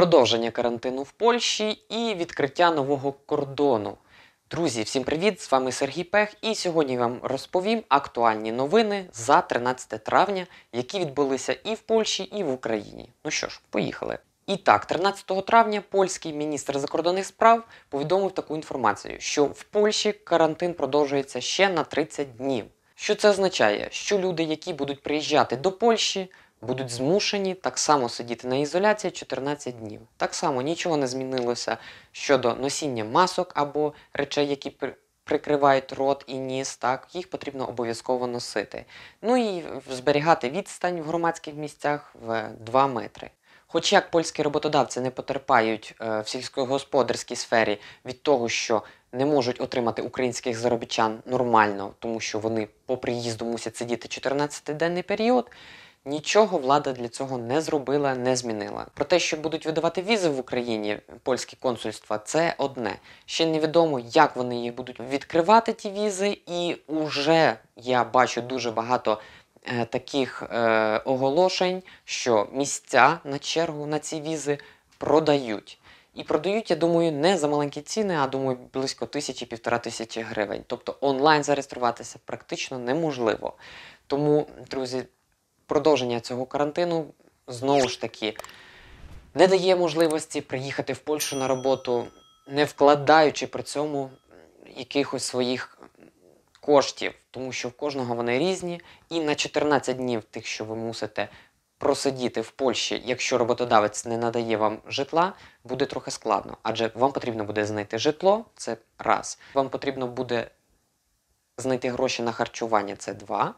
продовження карантину в Польщі і відкриття нового кордону. Друзі, всім привіт! З вами Сергій Пех, і сьогодні вам розповім актуальні новини за 13 травня, які відбулися і в Польщі, і в Україні. Ну що ж, поїхали. І так, 13 травня польський міністр закордонних справ повідомив таку інформацію, що в Польщі карантин продовжується ще на 30 днів. Що це означає? Що люди, які будуть приїжджати до Польщі, будуть змушені так само сидіти на ізоляції 14 днів. Так само нічого не змінилося щодо носіння масок або речей, які прикривають рот і ніс. Так їх потрібно обов'язково носити. Ну і зберігати відстань в громадських місцях в 2 метри. Хоч як польські роботодавці не потерпають е, в сільськогосподарській сфері від того, що не можуть отримати українських заробітчан нормально, тому що вони по приїзду мусять сидіти 14-денний період. Нічого влада для цього не зробила, не змінила. Про те, що будуть видавати візи в Україні польські консульства, це одне. Ще невідомо, як вони їх будуть відкривати, ті візи, і вже я бачу дуже багато. Е, таких е, оголошень, що місця на чергу на ці візи продають. І продають, я думаю, не за маленькі ціни, а думаю, близько тисячі-півтора тисячі гривень. Тобто онлайн зареєструватися практично неможливо. Тому, друзі, продовження цього карантину знову ж таки не дає можливості приїхати в Польщу на роботу, не вкладаючи при цьому якихось своїх коштів, тому що в кожного вони різні, і на 14 днів тих, що ви мусите. Просидіти в Польщі, якщо роботодавець не надає вам житла, буде трохи складно, адже вам потрібно буде знайти житло, це раз. Вам потрібно буде знайти гроші на харчування, це два.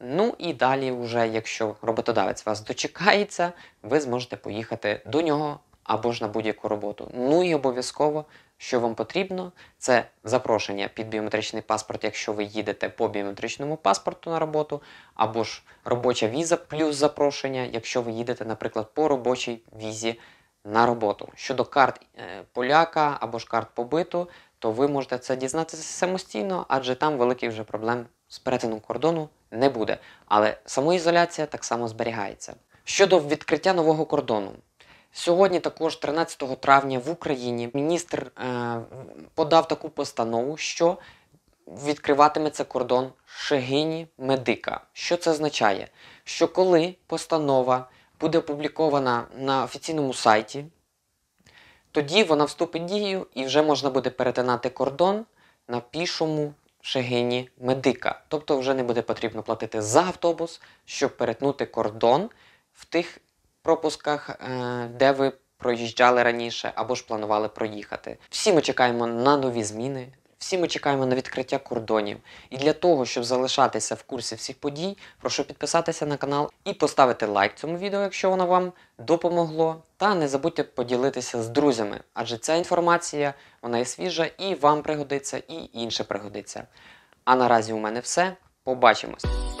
Ну і далі, вже, якщо роботодавець вас дочекається, ви зможете поїхати до нього або ж на будь-яку роботу. Ну і обов'язково, що вам потрібно, це запрошення під біометричний паспорт, якщо ви їдете по біометричному паспорту на роботу, або ж робоча віза плюс запрошення, якщо ви їдете, наприклад, по робочій візі на роботу. Щодо карт е, поляка або ж карт побиту, то ви можете це дізнатися самостійно, адже там великих вже проблем з перетином кордону не буде, але самоізоляція так само зберігається. Щодо відкриття нового кордону. Сьогодні, також, 13 травня, в Україні міністр е, подав таку постанову, що відкриватиметься кордон Шегині Медика. Що це означає? Що коли постанова буде опублікована на офіційному сайті, тоді вона вступить в дію і вже можна буде перетинати кордон на пішому Шегині Медика. Тобто вже не буде потрібно платити за автобус, щоб перетнути кордон в тих пропусках, е, де ви проїжджали раніше або ж планували проїхати. Всі ми чекаємо на нові зміни. Всі ми чекаємо на відкриття кордонів. І для того, щоб залишатися в курсі всіх подій, прошу підписатися на канал і поставити лайк цьому відео, якщо воно вам допомогло. Та не забудьте поділитися з друзями, адже ця інформація вона є свіжа і вам пригодиться, і інше пригодиться. А наразі у мене все. Побачимось!